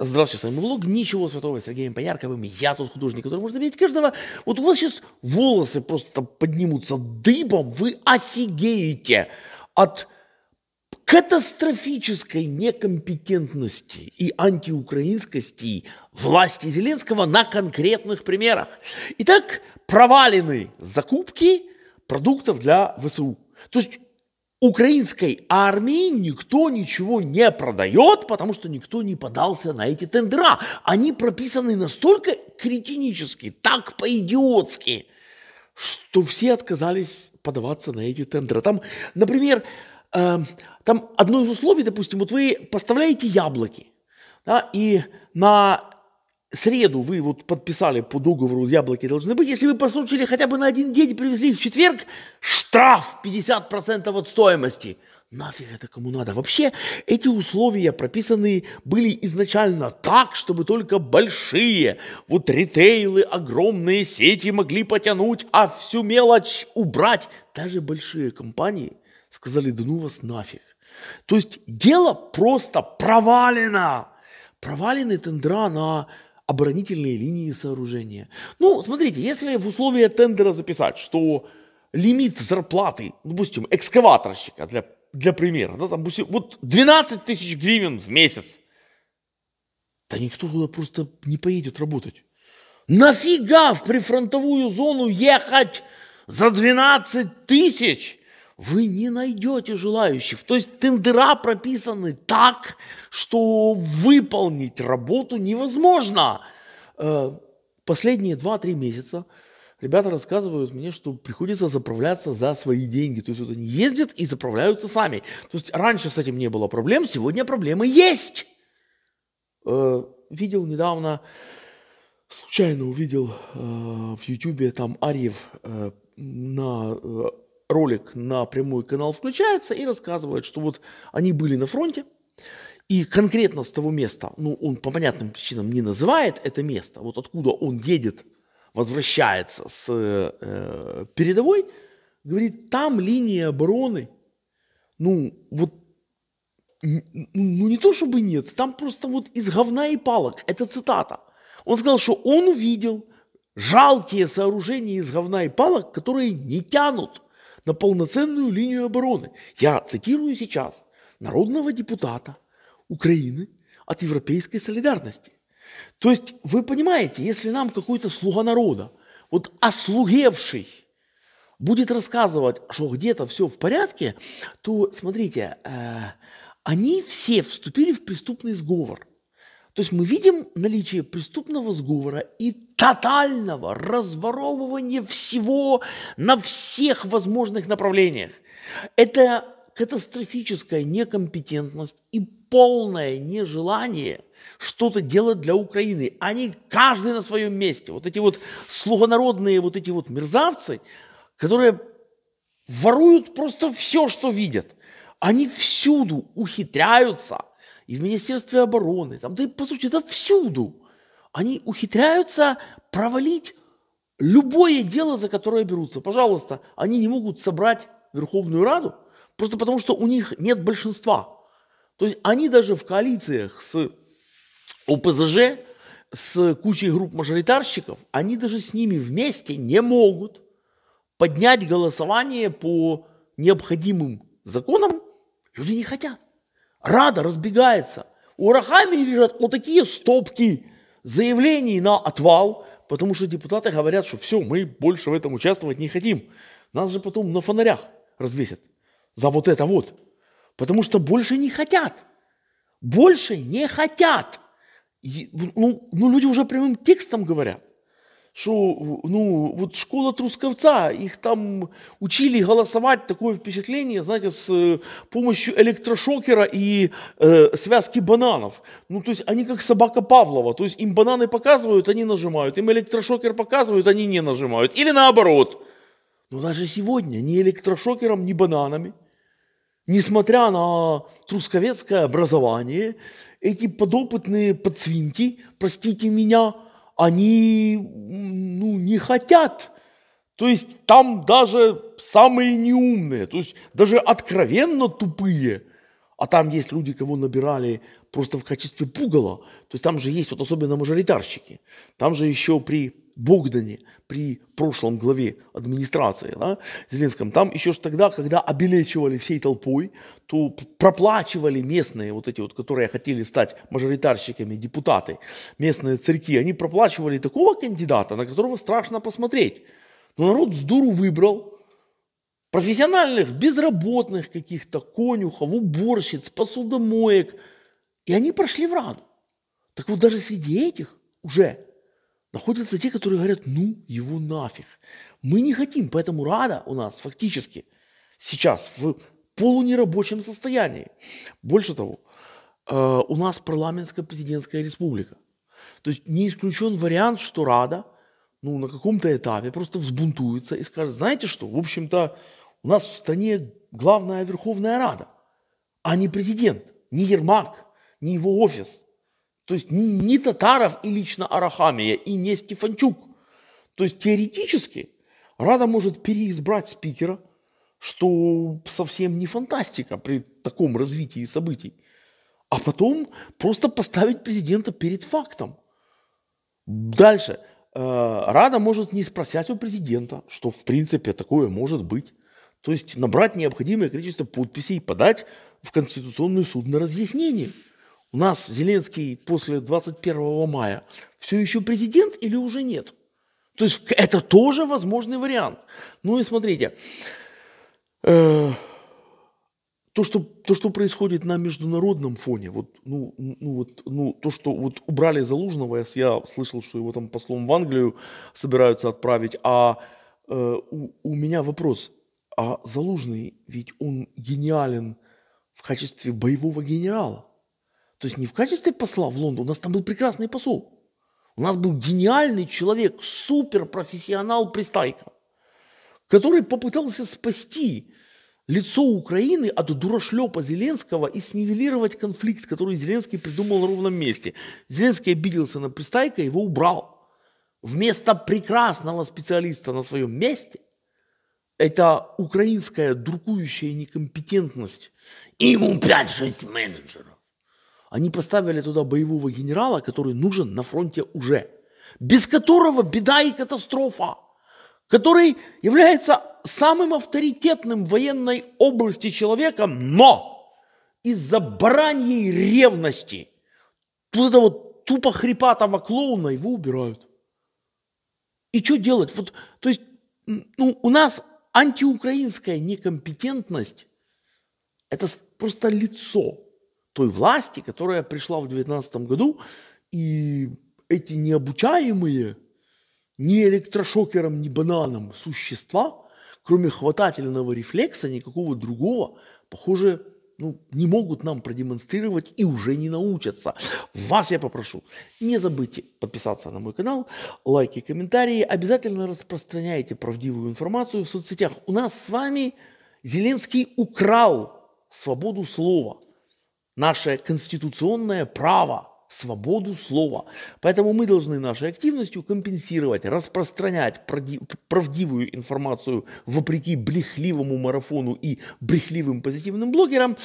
Здравствуйте, с вами влог «Ничего святого» с Сергеем Поярковым. Я тот художник, который может обидеть каждого. Вот у вас сейчас волосы просто поднимутся дыбом, вы офигеете от катастрофической некомпетентности и антиукраинскости власти Зеленского на конкретных примерах. Итак, провалены закупки продуктов для ВСУ. То есть Украинской армии никто ничего не продает, потому что никто не подался на эти тендера. Они прописаны настолько кретинически, так по-идиотски, что все отказались подаваться на эти тендеры. Там, например, э, там одно из условий, допустим, вот вы поставляете яблоки, да, и на среду вы вот подписали по договору яблоки должны быть, если вы прослушали хотя бы на один день привезли их в четверг, штраф 50% от стоимости. Нафиг это кому надо? Вообще, эти условия прописаны были изначально так, чтобы только большие, вот ритейлы, огромные сети могли потянуть, а всю мелочь убрать. Даже большие компании сказали, да ну вас нафиг. То есть дело просто провалено. Провалены тендра на оборонительные линии сооружения. Ну, смотрите, если в условия тендера записать, что лимит зарплаты, допустим, экскаваторщика, для, для примера, да, там, допустим, вот 12 тысяч гривен в месяц, да никто туда просто не поедет работать. Нафига в прифронтовую зону ехать за 12 тысяч? вы не найдете желающих. То есть тендера прописаны так, что выполнить работу невозможно. Э, последние 2-3 месяца ребята рассказывают мне, что приходится заправляться за свои деньги. То есть вот они ездят и заправляются сами. То есть раньше с этим не было проблем, сегодня проблемы есть. Э, видел недавно, случайно увидел э, в Ютубе там Арьев на ролик на прямой канал включается и рассказывает, что вот они были на фронте, и конкретно с того места, ну, он по понятным причинам не называет это место, вот откуда он едет, возвращается с э, передовой, говорит, там линия обороны, ну, вот, ну, не то чтобы нет, там просто вот из говна и палок, это цитата. Он сказал, что он увидел жалкие сооружения из говна и палок, которые не тянут – на полноценную линию обороны. Я цитирую сейчас народного депутата Украины от Европейской солидарности. То есть вы понимаете, если нам какой-то слуга народа, вот ослугевший, будет рассказывать, что где-то все в порядке, то смотрите, э, они все вступили в преступный сговор. То есть мы видим наличие преступного сговора и тотального разворовывания всего на всех возможных направлениях. Это катастрофическая некомпетентность и полное нежелание что-то делать для Украины. Они каждый на своем месте. Вот эти вот слугонародные вот эти вот мерзавцы, которые воруют просто все, что видят. Они всюду ухитряются – и в Министерстве обороны, там, да, по сути, это всюду. Они ухитряются провалить любое дело, за которое берутся. Пожалуйста, они не могут собрать Верховную Раду, просто потому что у них нет большинства. То есть они даже в коалициях с ОПЗЖ, с кучей групп мажоритарщиков, они даже с ними вместе не могут поднять голосование по необходимым законам. Люди не хотят. Рада разбегается. У Рахами лежат вот такие стопки заявлений на отвал, потому что депутаты говорят, что все, мы больше в этом участвовать не хотим. Нас же потом на фонарях развесят за вот это вот. Потому что больше не хотят. Больше не хотят. И, ну, ну, люди уже прямым текстом говорят что ну, вот школа Трусковца, их там учили голосовать, такое впечатление, знаете, с помощью электрошокера и э, связки бананов. Ну, то есть они как собака Павлова, то есть им бананы показывают, они нажимают, им электрошокер показывают, они не нажимают. Или наоборот. Но даже сегодня ни электрошокером, ни бананами, несмотря на трусковецкое образование, эти подопытные подсвинки, простите меня, они ну, не хотят. То есть там даже самые неумные, то есть даже откровенно тупые, а там есть люди, кого набирали просто в качестве пугала. То есть там же есть вот особенно мажоритарщики. Там же еще при Богдане при прошлом главе администрации да, Зеленском, там еще ж тогда, когда обелечивали всей толпой, то проплачивали местные, вот эти вот, которые хотели стать мажоритарщиками, депутаты, местные церкви. они проплачивали такого кандидата, на которого страшно посмотреть. Но народ с дуру выбрал профессиональных, безработных каких-то, конюхов, уборщиц, посудомоек. И они прошли в Раду. Так вот даже среди этих уже – находятся те, которые говорят, ну его нафиг. Мы не хотим, поэтому Рада у нас фактически сейчас в полунерабочем состоянии. Больше того, э, у нас парламентская президентская республика. То есть не исключен вариант, что Рада ну, на каком-то этапе просто взбунтуется и скажет, знаете что, в общем-то, у нас в стране главная Верховная Рада, а не президент, не Ермак, не его офис – то есть не, не Татаров и лично Арахамия, и не Стефанчук. То есть теоретически Рада может переизбрать спикера, что совсем не фантастика при таком развитии событий. А потом просто поставить президента перед фактом. Дальше. Э, Рада может не спросять у президента, что в принципе такое может быть. То есть набрать необходимое количество подписей и подать в Конституционный суд на разъяснение. У нас Зеленский после 21 мая все еще президент или уже нет? То есть это тоже возможный вариант. Ну и смотрите, э, то, что, то, что происходит на международном фоне, вот, ну, ну, вот, ну, то, что вот убрали Залужного, я слышал, что его там послом в Англию собираются отправить, а э, у, у меня вопрос, а Залужный ведь он гениален в качестве боевого генерала. То есть не в качестве посла в Лондон, у нас там был прекрасный посол. У нас был гениальный человек, суперпрофессионал Пристайко, который попытался спасти лицо Украины от дурашлепа Зеленского и снивелировать конфликт, который Зеленский придумал на ровном месте. Зеленский обиделся на Пристайко, его убрал. Вместо прекрасного специалиста на своем месте это украинская дуркующая некомпетентность. Ему 5-6 менеджеров. Они поставили туда боевого генерала, который нужен на фронте уже, без которого беда и катастрофа, который является самым авторитетным в военной области человеком, но из-за бараньей ревности вот этого тупо хрипатого клоуна его убирают. И что делать? Вот, то есть ну, у нас антиукраинская некомпетентность – это просто лицо той власти, которая пришла в 2019 году, и эти необучаемые ни электрошокером, ни бананом существа, кроме хватательного рефлекса, никакого другого, похоже, ну, не могут нам продемонстрировать и уже не научатся. Вас я попрошу, не забудьте подписаться на мой канал, лайки, комментарии. Обязательно распространяйте правдивую информацию в соцсетях. У нас с вами Зеленский украл свободу слова – наше конституционное право, свободу слова. Поэтому мы должны нашей активностью компенсировать, распространять правдивую информацию вопреки брехливому марафону и брехливым позитивным блогерам.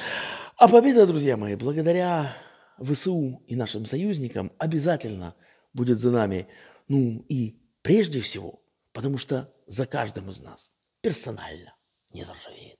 А победа, друзья мои, благодаря ВСУ и нашим союзникам обязательно будет за нами. Ну и прежде всего, потому что за каждым из нас персонально не заржавеет.